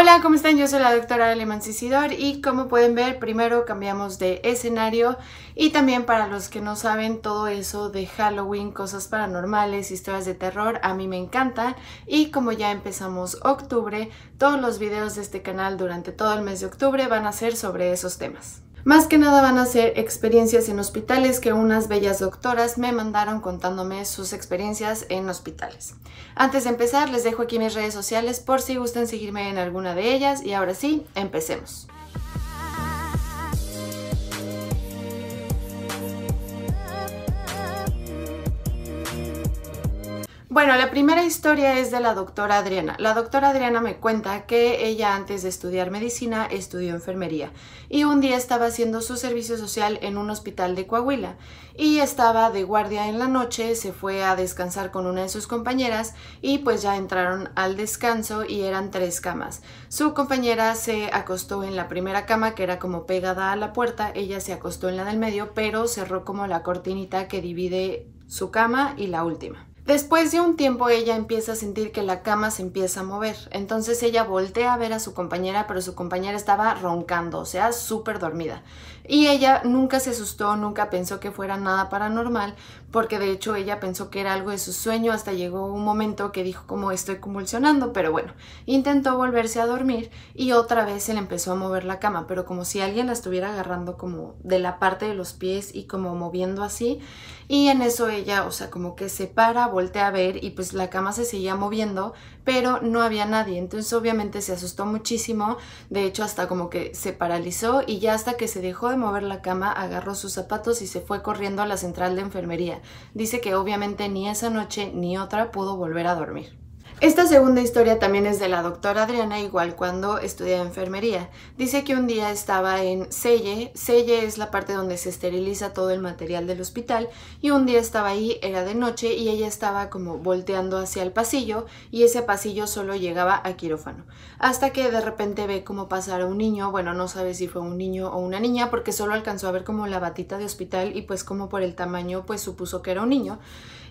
Hola, ¿cómo están? Yo soy la doctora Aleman Sicidor y como pueden ver, primero cambiamos de escenario y también para los que no saben todo eso de Halloween, cosas paranormales, historias de terror, a mí me encanta y como ya empezamos octubre, todos los videos de este canal durante todo el mes de octubre van a ser sobre esos temas. Más que nada van a ser experiencias en hospitales que unas bellas doctoras me mandaron contándome sus experiencias en hospitales. Antes de empezar, les dejo aquí mis redes sociales por si gustan seguirme en alguna de ellas y ahora sí, empecemos. Bueno, la primera historia es de la doctora Adriana. La doctora Adriana me cuenta que ella antes de estudiar medicina estudió enfermería y un día estaba haciendo su servicio social en un hospital de Coahuila y estaba de guardia en la noche, se fue a descansar con una de sus compañeras y pues ya entraron al descanso y eran tres camas. Su compañera se acostó en la primera cama que era como pegada a la puerta, ella se acostó en la del medio pero cerró como la cortinita que divide su cama y la última. Después de un tiempo ella empieza a sentir que la cama se empieza a mover, entonces ella voltea a ver a su compañera, pero su compañera estaba roncando, o sea, súper dormida. Y ella nunca se asustó, nunca pensó que fuera nada paranormal, porque de hecho ella pensó que era algo de su sueño, hasta llegó un momento que dijo como estoy convulsionando, pero bueno, intentó volverse a dormir y otra vez se le empezó a mover la cama, pero como si alguien la estuviera agarrando como de la parte de los pies y como moviendo así, y en eso ella, o sea, como que se para, volteé a ver y pues la cama se seguía moviendo, pero no había nadie. Entonces obviamente se asustó muchísimo, de hecho hasta como que se paralizó y ya hasta que se dejó de mover la cama agarró sus zapatos y se fue corriendo a la central de enfermería. Dice que obviamente ni esa noche ni otra pudo volver a dormir. Esta segunda historia también es de la doctora Adriana, igual cuando estudiaba enfermería. Dice que un día estaba en Selle, Selle es la parte donde se esteriliza todo el material del hospital, y un día estaba ahí, era de noche, y ella estaba como volteando hacia el pasillo, y ese pasillo solo llegaba a quirófano. Hasta que de repente ve cómo pasar a un niño, bueno, no sabe si fue un niño o una niña, porque solo alcanzó a ver como la batita de hospital, y pues como por el tamaño, pues supuso que era un niño.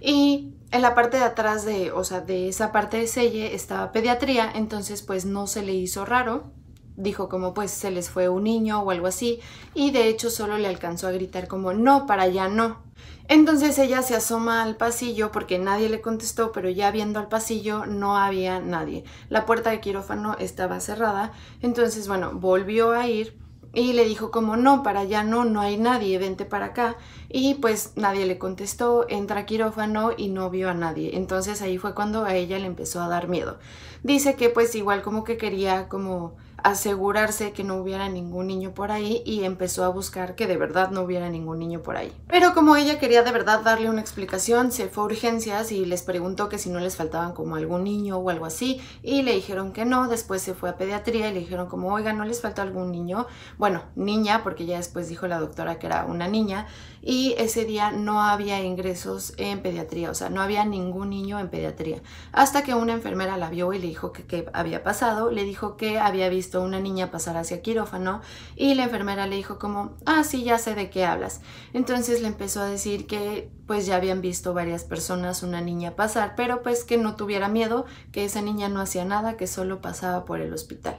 Y en la parte de atrás de, o sea, de esa parte Selle estaba pediatría, entonces pues no se le hizo raro. Dijo como pues se les fue un niño o algo así y de hecho solo le alcanzó a gritar como no, para allá no. Entonces ella se asoma al pasillo porque nadie le contestó, pero ya viendo al pasillo no había nadie. La puerta de quirófano estaba cerrada, entonces bueno, volvió a ir y le dijo como no, para allá no, no hay nadie, vente para acá. Y pues nadie le contestó, entra quirófano y no vio a nadie. Entonces ahí fue cuando a ella le empezó a dar miedo. Dice que pues igual como que quería como asegurarse que no hubiera ningún niño por ahí y empezó a buscar que de verdad no hubiera ningún niño por ahí. Pero como ella quería de verdad darle una explicación, se fue a urgencias y les preguntó que si no les faltaban como algún niño o algo así y le dijeron que no, después se fue a pediatría y le dijeron como, oiga, ¿no les falta algún niño? Bueno, niña, porque ya después dijo la doctora que era una niña y ese día no había ingresos en pediatría, o sea, no había ningún niño en pediatría. Hasta que una enfermera la vio y le dijo que qué había pasado, le dijo que había visto una niña pasar hacia quirófano y la enfermera le dijo como, así ah, ya sé de qué hablas. Entonces le empezó a decir que pues ya habían visto varias personas una niña pasar, pero pues que no tuviera miedo, que esa niña no hacía nada, que solo pasaba por el hospital.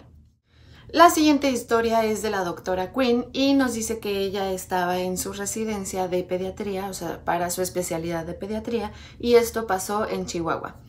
La siguiente historia es de la doctora Quinn y nos dice que ella estaba en su residencia de pediatría, o sea, para su especialidad de pediatría, y esto pasó en Chihuahua.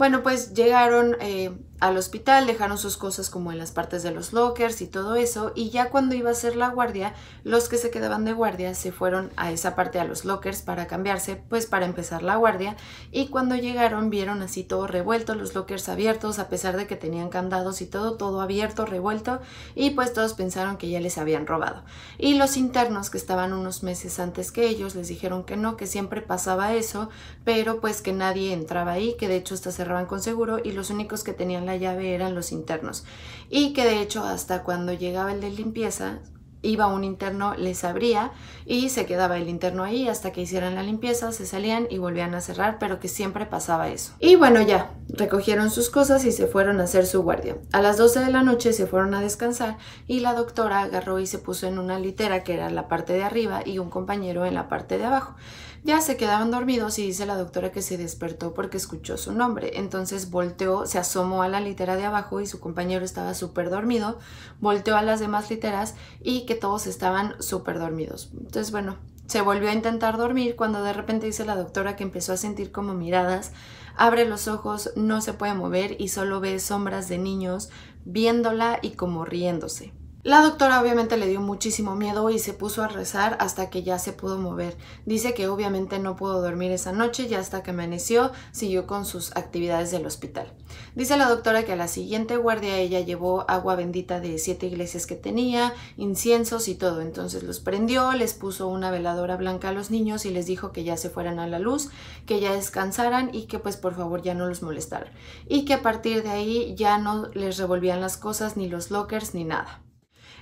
Bueno, pues llegaron eh, al hospital, dejaron sus cosas como en las partes de los lockers y todo eso, y ya cuando iba a ser la guardia, los que se quedaban de guardia se fueron a esa parte a los lockers para cambiarse, pues para empezar la guardia, y cuando llegaron vieron así todo revuelto, los lockers abiertos, a pesar de que tenían candados y todo, todo abierto, revuelto, y pues todos pensaron que ya les habían robado. Y los internos que estaban unos meses antes que ellos les dijeron que no, que siempre pasaba eso, pero pues que nadie entraba ahí, que de hecho está cerrado con seguro y los únicos que tenían la llave eran los internos. Y que de hecho hasta cuando llegaba el de limpieza, iba un interno, les abría y se quedaba el interno ahí hasta que hicieran la limpieza, se salían y volvían a cerrar, pero que siempre pasaba eso. Y bueno, ya, recogieron sus cosas y se fueron a hacer su guardia. A las 12 de la noche se fueron a descansar y la doctora agarró y se puso en una litera que era la parte de arriba y un compañero en la parte de abajo. Ya se quedaban dormidos y dice la doctora que se despertó porque escuchó su nombre. Entonces volteó, se asomó a la litera de abajo y su compañero estaba súper dormido. Volteó a las demás literas y que todos estaban súper dormidos. Entonces, bueno, se volvió a intentar dormir cuando de repente dice la doctora que empezó a sentir como miradas, abre los ojos, no se puede mover y solo ve sombras de niños viéndola y como riéndose. La doctora obviamente le dio muchísimo miedo y se puso a rezar hasta que ya se pudo mover. Dice que obviamente no pudo dormir esa noche y hasta que amaneció siguió con sus actividades del hospital. Dice la doctora que a la siguiente guardia ella llevó agua bendita de siete iglesias que tenía, inciensos y todo. Entonces los prendió, les puso una veladora blanca a los niños y les dijo que ya se fueran a la luz, que ya descansaran y que pues por favor ya no los molestaran. Y que a partir de ahí ya no les revolvían las cosas, ni los lockers, ni nada.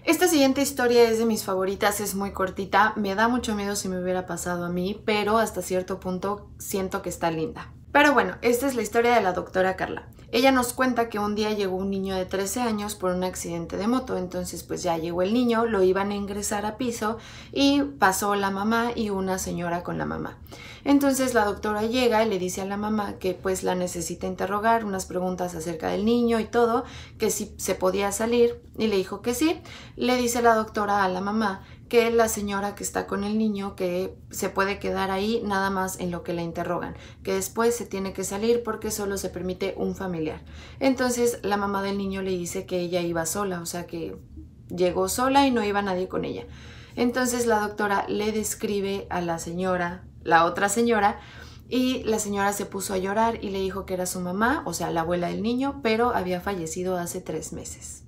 Esta siguiente historia es de mis favoritas, es muy cortita, me da mucho miedo si me hubiera pasado a mí, pero hasta cierto punto siento que está linda. Pero bueno, esta es la historia de la doctora Carla. Ella nos cuenta que un día llegó un niño de 13 años por un accidente de moto, entonces pues ya llegó el niño, lo iban a ingresar a piso y pasó la mamá y una señora con la mamá. Entonces la doctora llega y le dice a la mamá que pues la necesita interrogar, unas preguntas acerca del niño y todo, que si se podía salir y le dijo que sí. Le dice la doctora a la mamá que la señora que está con el niño que se puede quedar ahí nada más en lo que la interrogan, que después se tiene que salir porque solo se permite un familiar. Entonces la mamá del niño le dice que ella iba sola, o sea que llegó sola y no iba nadie con ella. Entonces la doctora le describe a la señora, la otra señora, y la señora se puso a llorar y le dijo que era su mamá, o sea, la abuela del niño, pero había fallecido hace tres meses.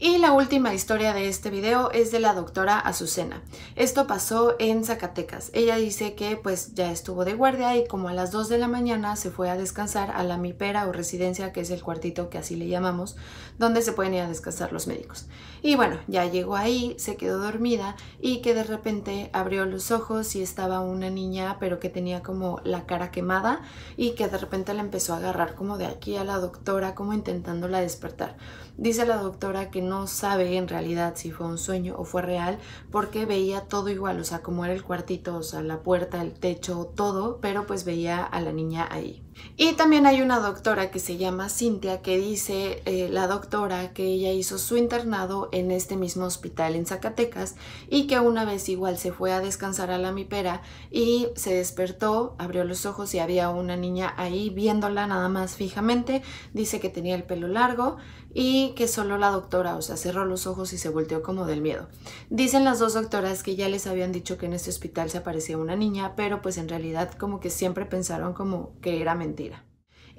Y la última historia de este video es de la doctora Azucena. Esto pasó en Zacatecas. Ella dice que pues ya estuvo de guardia y como a las 2 de la mañana se fue a descansar a la mipera o residencia, que es el cuartito que así le llamamos, donde se pueden ir a descansar los médicos. Y bueno, ya llegó ahí, se quedó dormida y que de repente abrió los ojos y estaba una niña pero que tenía como la cara quemada y que de repente la empezó a agarrar como de aquí a la doctora como intentándola despertar. Dice la doctora que no sabe en realidad si fue un sueño o fue real, porque veía todo igual, o sea, como era el cuartito, o sea, la puerta, el techo, todo, pero pues veía a la niña ahí. Y también hay una doctora que se llama Cintia que dice eh, la doctora que ella hizo su internado en este mismo hospital en Zacatecas y que una vez igual se fue a descansar a la mipera y se despertó, abrió los ojos y había una niña ahí viéndola nada más fijamente, dice que tenía el pelo largo y que solo la doctora, o sea, cerró los ojos y se volteó como del miedo. Dicen las dos doctoras que ya les habían dicho que en este hospital se aparecía una niña, pero pues en realidad como que siempre pensaron como que era mentira mentira.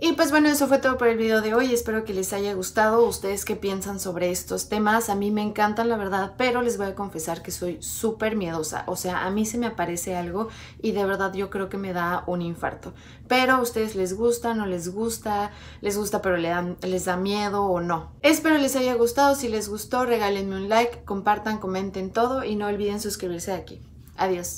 Y pues bueno, eso fue todo por el video de hoy. Espero que les haya gustado. ¿Ustedes qué piensan sobre estos temas? A mí me encantan, la verdad, pero les voy a confesar que soy súper miedosa. O sea, a mí se me aparece algo y de verdad yo creo que me da un infarto. Pero a ustedes les gusta, no les gusta, les gusta pero les da miedo o no. Espero les haya gustado. Si les gustó, regálenme un like, compartan, comenten todo y no olviden suscribirse aquí. Adiós.